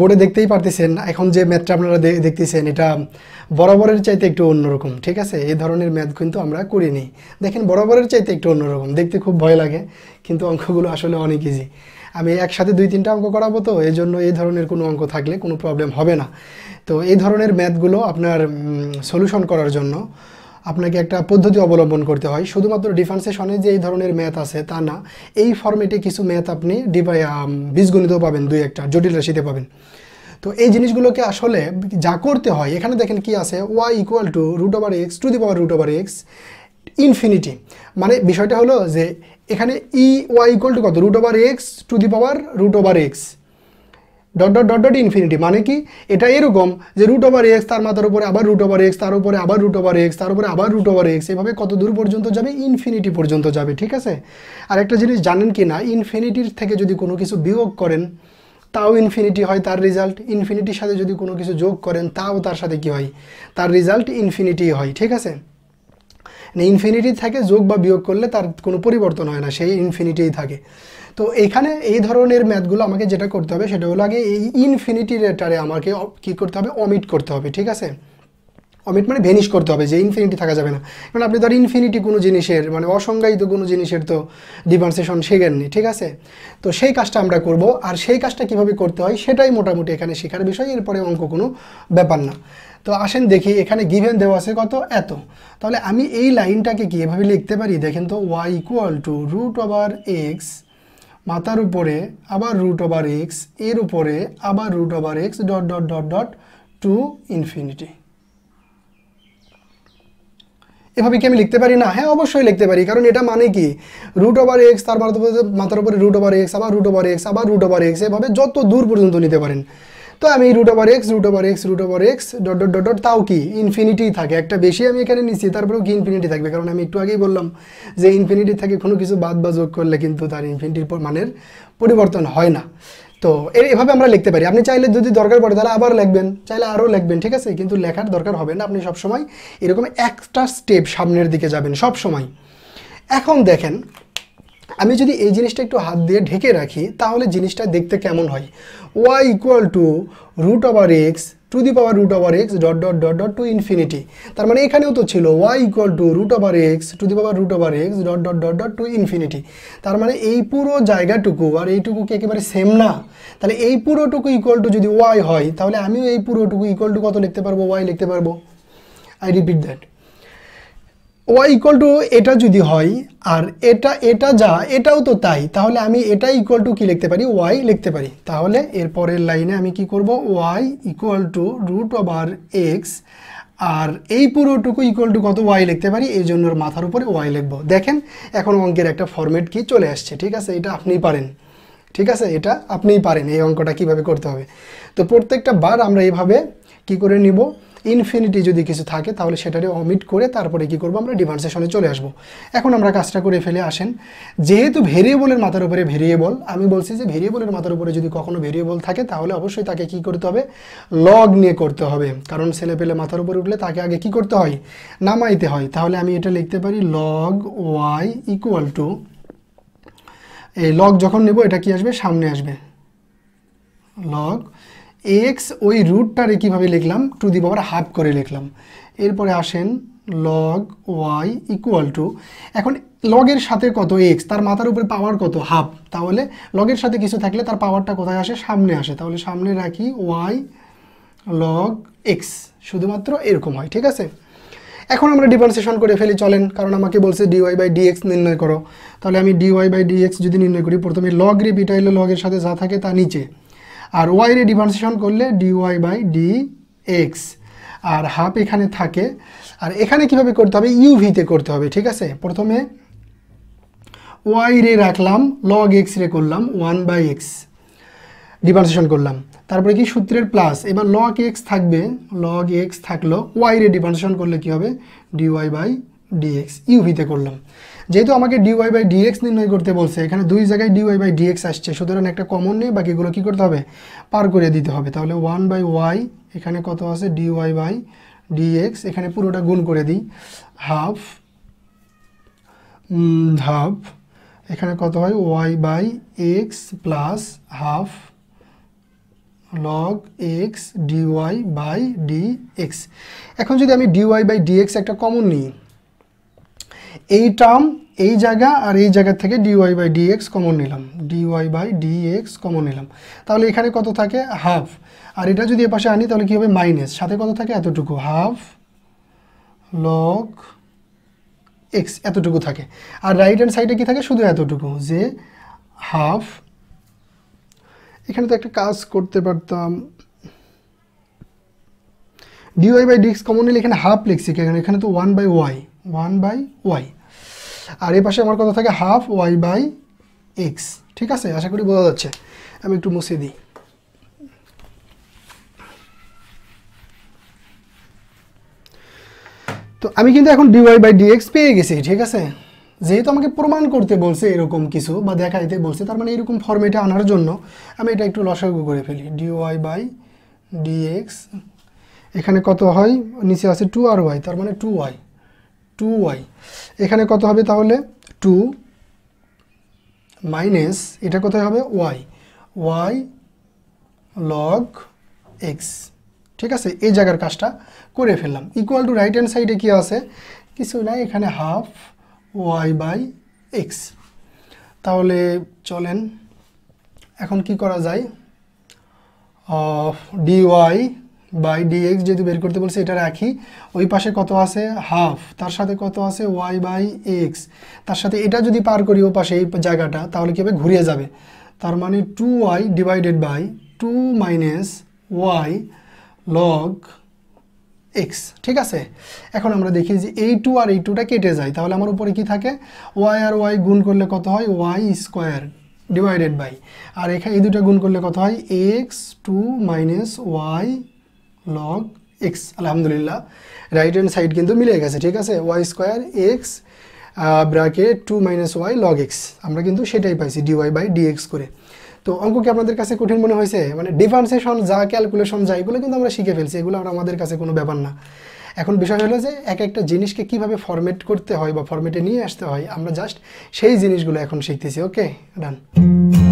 বোর্ডে দেখতেই পারতেছেন এখন যে ম্যাথটা আপনারা দেখতেছেন এটা বরাবরের চাইতে একটু অন্যরকম ঠিক আছে এই ধরনের ম্যাথ কিন্তু আমরা করিনি দেখেন বরাবরের চাইতে একটু অন্যরকম দেখতে খুব ভয় লাগে কিন্তু অঙ্কগুলো আসলে অনেক ইজি আমি একসাথে দুই তিনটা অঙ্ক করাবো তো এই জন্য এই ধরনের কোনো অঙ্ক থাকলে কোনো প্রবলেম হবে না তো এই ধরনের ম্যাথগুলো আপনার সলিউশন করার জন্য আপনাকে একটা পদ্ধতি অবলম্বন করতে হয় শুধুমাত্র ডিফেন্সেশনে যে এই ধরনের ম্যাথ আছে তা না এই ফর্মেটে কিছু ম্যাথ আপনি ডিভাই বীজগণিতও পাবেন দুই একটা জটিল রাশিতে পাবেন তো এই জিনিসগুলোকে আসলে যা করতে হয় এখানে দেখেন কি আছে Y equal to root over X to the power root over X infinity মানে বিষয়টা হলো যে এখানে ই ওয়াই ইকুয়াল টু কত root over X to the power root over X dot dot dot dot infinity মানে কি এটা এরকম যে রুট ওভার এক্স তার মাথার উপরে আবার রুট ওভার এক্স তার উপরে আবার রুট ওভার এক্স তার উপরে আবার রুট ওভার এক্স এভাবে কত দূর পর্যন্ত যাবে ইনফিনিটি পর্যন্ত যাবে ঠিক আছে আর একটা জিনিস জানেন কি না ইনফিনিটির থেকে যদি কোনো কিছু বিয়োগ করেন তাও ইনফিনিটি হয় তার রেজাল্ট ইনফিনিটির সাথে যদি কোনো কিছু যোগ করেন তাও তার সাথে কি হয় তার রেজাল্ট ইনফিনিটি হয় ঠিক আছে মানে ইনফিনিটি থাকে যোগ বা বিয়োগ করলে তার কোনো পরিবর্তন হয় না সেই ইনফিনিটিই থাকে তো এখানে এই ধরনের ম্যাথগুলো আমাকে যেটা করতে হবে সেটা হলো আগে এই ইনফিনিটি রেটারে আমাকে কী করতে হবে অমিট করতে হবে ঠিক আছে অমিট মানে ভেনিশ করতে হবে যে ইনফিনিটি থাকা যাবে না কারণ আপনি ধর ইনফিনিটি কোনো জিনিসের মানে অসংজ্ঞায়িত কোনো জিনিসের তো ডিভার্সেশন শেখেননি ঠিক আছে তো সেই কাজটা আমরা করব আর সেই কাজটা কিভাবে করতে হয় সেটাই মোটামুটি এখানে শেখার বিষয় এরপরে অঙ্ক কোনো ব্যাপার না তো আসেন দেখি এখানে গিভেন দেওয়া আছে কত এত তাহলে আমি এই লাইনটাকে কি এভাবে লিখতে পারি দেখেন তো Y equal to root over X মাথার উপরে আবার রুট ওভার এক্স এর উপরে আবার root over X dot dot dot dot to infinity এভাবে কি আমি লিখতে পারি না হ্যাঁ অবশ্যই লিখতে পারি কারণ এটা মানে কি রুট ওভার এক্স তারপর মাথার উপরে রুট ওভার এক্স আবার রুট ওভার এক্স আবার রুট ওভার এক্স এভাবে যত দূর পর্যন্ত নিতে পারেন তো আমি root over X root over X root over X dot dot dot dot তাও কি ইনফিনিটি থাকে একটা বেশি আমি এখানে নিচ্ছি তারপরেও কি ইনফিনিটি থাকবে কারণ আমি একটু আগেই বললাম যে ইনফিনিটি থাকে কোনো কিছু বাদ বা যোগ করলে কিন্তু তার ইনফিনিটির মানের পরিবর্তন হয় না তো এর এভাবে আমরা লিখতে পারি আপনি চাইলে যদি দরকার পড়ে তাহলে আবার লিখবেন চাইলে আরও লিখবেন ঠিক আছে কিন্তু লেখার দরকার হবে না আপনি সবসময় এরকম একটা স্টেপ সামনের দিকে যাবেন সবসময় এখন দেখেন আমি যদি এই জিনিসটা একটু হাত দিয়ে ঢেকে রাখি তাহলে জিনিসটা দেখতে কেমন হয় Y equal to root over X to the power root over X dot dot dot dot to infinity তার মানে এখানেও তো ছিল Y equal to root over X to the power root over X dot dot dot dot to infinity তার মানে এই পুরো জায়গাটুকু আর এইটুকু কি একেবারে সেম না তাহলে এই পুরোটুকু ইকুয়াল টু যদি ওয়াই হয় তাহলে আমিও এই পুরোটুকু ইকুয়াল টু কত লিখতে পারবো ওয়াই লিখতে পারবো I repeat that Y equal to এটা যদি হয় আর এটা এটা যা এটাও তো তাই তাহলে আমি এটা ইকুয়াল টু কী লিখতে পারি ওয়াই লিখতে পারি তাহলে এরপরের লাইনে আমি কি করব Y equal to root over X আর এই পুরোটুকু ইকুয়াল টু কত ওয়াই লিখতে পারি এই জন্য মাথার উপরে ওয়াই লিখবো দেখেন এখন অঙ্কের একটা ফর্মেট কি চলে আসছে ঠিক আছে এটা আপনিই পারেন ঠিক আছে এটা আপনিই পারেন এই অঙ্কটা কিভাবে করতে হবে তো প্রত্যেকটা বার আমরা এইভাবে কি করে নিব ইনফিনিটি যদি কিছু থাকে তাহলে সেটারে অমিট করে তারপরে কি করব আমরা ডিভার্সেশনে চলে আসব এখন আমরা কাজটা করে ফেলে আসেন যেহেতু ভেরিয়েবলের মাথার উপরে ভেরিয়েবল আমি বলছি যে ভেরিয়েবলের মাথার উপরে যদি কখনো ভেরিয়েবল থাকে তাহলে অবশ্যই তাকে কি করতে হবে লগ নিয়ে করতে হবে কারণ ছেলে পেলে মাথার উপরে উঠলে তাকে আগে কি করতে হয় নামাইতে হয় তাহলে আমি এটা লিখতে পারি লগ ওয়াই ইকুয়াল টু এই লগ যখন নেব এটা কি আসবে সামনে আসবে লগ এক্স ওই রুটটারে কীভাবে লিখলাম টু দি পাওয়ার হাফ করে লিখলাম এরপরে আসেন লগ ওয়াই ইকুয়াল টু এখন লগের সাথে কত এক্স তার মাথার উপরে পাওয়ার কত হাফ তাহলে লগের সাথে কিছু থাকলে তার পাওয়ারটা কোথায় আসে সামনে আসে তাহলে সামনে রাখি ওয়াই লগ এক্স শুধুমাত্র এরকম হয় ঠিক আছে এখন আমরা ডিফারেন্সিয়েশন করে ফেলি চলেন কারণ আমাকে বলছে ডিওয়াই বাই ডিএক্স নির্ণয় করো তাহলে আমি ডিওয়াই বাই ডিএক্স যদি নির্ণয় করি প্রথমে লগ রিপিটা লগের সাথে যা থাকে তা নিচে আর ওয়াই রে ডিফারেন্সিয়েশন করলে ডিওয়াই বাই ডি এক্স আর হাফ এখানে থাকে আর এখানে কিভাবে করতে হবে ইউভিতে করতে হবে ঠিক আছে প্রথমে ওয়াই রে রাখলাম লগ এক্স রে করলাম ওয়ান বাই এক্স ডিফারেন্সিয়েশন করলাম তারপরে কি সূত্রের প্লাস এবার লগ এক্স থাকবে লগ এক্স থাকলো ওয়াই রে ডিফারেন্সিয়েশন করলে কি হবে ডিওয়াই বাই ডি এক্স ইউভিতে করলাম যেহেতু আমাকে ডিওয়াই বাই ডিএক্স নির্ণয় করতে বলছে এখানে দুই জায়গায় ডিওয়াই বাই ডিএক্স আসছে সুতরাং একটা কমন নেই বাকিগুলো কী করতে হবে পার করে দিতে হবে তাহলে ওয়ান বাই ওয়াই এখানে কত আছে ডিওয়াই বাই ডিএক্স এখানে পুরোটা গুণ করে দিই হাফ হাফ এখানে কত হয় Y by X plus half log X D Y by D X এখন যদি আমি ডিওয়াই বাই ডি এক্স একটা কমন নিই এই টার্ম এই জায়গা আর এই জায়গা থেকে ডিওয়াই বাই ডিএক্স কমন নিলাম ডিওয়াই বাই ডিএক্স কমন নিলাম তাহলে এখানে কত থাকে হাফ আর এটা যদি এপাশে আনি তাহলে কী হবে মাইনাস সাথে কত থাকে এতটুকু হাফ লক এক্স এতটুকু থাকে আর রাইট হ্যান্ড সাইডে কী থাকে শুধু এতটুকু যে হাফ এখানে তো একটা কাজ করতে পারতাম ডিওয়াই বাই ডিএক্স কমন নিলে এখানে হাফ লিখছি এখানে এখানে তো one by Y one by Y আর এ পাশে আমার কথা থাকে হাফ ওয়াই বাই এক্স ঠিক আছে আশা করি বোঝা যাচ্ছে আমি একটু মুছে দিই তো আমি কিন্তু এখন ডিওয়াই বাই ডিএক্স পেয়ে গেছি ঠিক আছে যেহেতু আমাকে প্রমাণ করতে বলছে এরকম কিছু বা দেখাইতে বলছে তার মানে এরকম ফর্মেটে আনার জন্য আমি এটা একটু লসাগু করে ফেলি ডিওয়াই বাই ডিএক্স এখানে কত হয় নিচে আছে টু আর ওয়াই তার মানে টু ওয়াই টু ওয়াই এখানে কত হবে তাহলে টু মাইনাস এটা কোথায় হবে ওয়াই ওয়াই লগ এক্স ঠিক আছে এই জায়গার কাজটা করে ফেললাম ইকুয়াল টু রাইট হ্যান্ড সাইডে কী আছে কিছু নাই এখানে হাফ ওয়াই বাই এক্স তাহলে চলেন এখন কি করা যায় ডি ওয়াই বাই ডিএক্স যেহেতু বের করতে বলছে এটা রাখি ওই পাশে কত আছে হাফ তার সাথে কত আছে ওয়াই বাই এক্স তার সাথে এটা যদি পার করি ও পাশে এই জায়গাটা তাহলে কীভাবে ঘুরিয়ে যাবে তার মানে two Y divided by two minus Y log X ঠিক আছে এখন আমরা দেখি যে এই টু আর এই টুটা কেটে যায় তাহলে আমার উপরে কি থাকে ওয়াই আর ওয়াই গুণ করলে কত হয় ওয়াই স্কোয়ার ডিভাইডেড বাই আর এখানে এই দুটো গুণ করলে কত হয় X two minus Y log X আলহামদুলিল্লাহ রাইট হ্যান্ড সাইড কিন্তু মিলে গেছে ঠিক আছে Y square X bracket two minus Y log X আমরা কিন্তু সেটাই পাইছি ডিওয়াই বাই ডিএক্স করে তো অঙ্ক কি আপনাদের কাছে কঠিন মনে হয়েছে মানে ডিফারেন্সেশন যা ক্যালকুলেশন যা এগুলো কিন্তু আমরা শিখে ফেলছি এগুলো আমরা আমাদের কাছে কোনো ব্যাপার না এখন বিষয় হলো যে এক একটা জিনিসকে কিভাবে ফরমেট করতে হয় বা ফরমেটে নিয়ে আসতে হয় আমরা জাস্ট সেই জিনিসগুলো এখন শিখতেছি ওকে ডান